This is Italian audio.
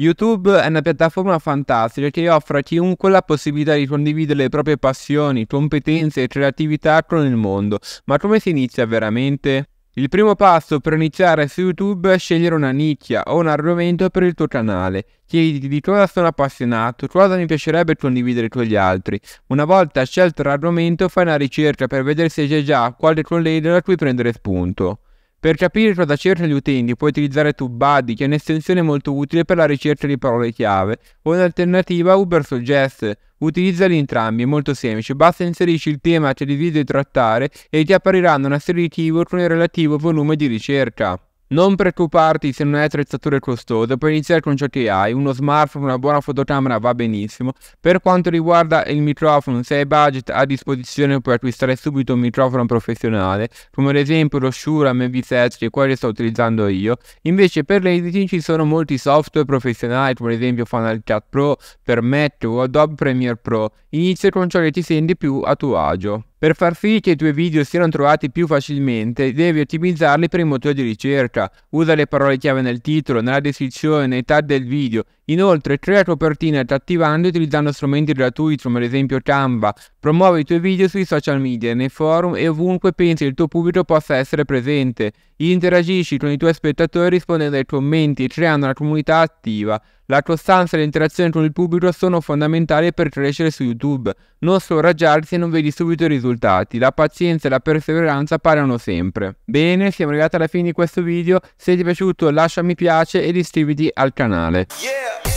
YouTube è una piattaforma fantastica che offre a chiunque la possibilità di condividere le proprie passioni, competenze e creatività con il mondo. Ma come si inizia veramente? Il primo passo per iniziare su YouTube è scegliere una nicchia o un argomento per il tuo canale. Chiediti di cosa sono appassionato, cosa mi piacerebbe condividere con gli altri. Una volta scelto l'argomento fai una ricerca per vedere se c'è già qualche collega da cui prendere spunto. Per capire cosa cercano gli utenti puoi utilizzare TubeBuddy, che è un'estensione molto utile per la ricerca di parole chiave, o in alternativa Uber Suggest. Utilizzali entrambi, è molto semplice, basta inserisci il tema che desideri trattare e ti appariranno una serie di keyword con il relativo volume di ricerca. Non preoccuparti se non hai attrezzature costose, puoi iniziare con ciò che hai, uno smartphone, una buona fotocamera va benissimo. Per quanto riguarda il microfono, se hai budget a disposizione puoi acquistare subito un microfono professionale, come ad esempio lo Shure MV7 che è quello che sto utilizzando io. Invece per l'editing ci sono molti software professionali, come ad esempio Final Cut Pro, per Mac o Adobe Premiere Pro. Inizia con ciò che ti senti più a tuo agio. Per far sì che i tuoi video siano trovati più facilmente, devi ottimizzarli per il motore di ricerca. Usa le parole chiave nel titolo, nella descrizione, nei tag del video. Inoltre, crea copertine attivando e utilizzando strumenti gratuiti come ad esempio Canva, Promuovi i tuoi video sui social media, nei forum e ovunque pensi il tuo pubblico possa essere presente. Interagisci con i tuoi spettatori rispondendo ai commenti e creando una comunità attiva. La costanza e l'interazione con il pubblico sono fondamentali per crescere su YouTube. Non scoraggiarsi se non vedi subito i risultati. La pazienza e la perseveranza pagano sempre. Bene, siamo arrivati alla fine di questo video. Se ti è piaciuto lascia mi piace ed iscriviti al canale. Yeah!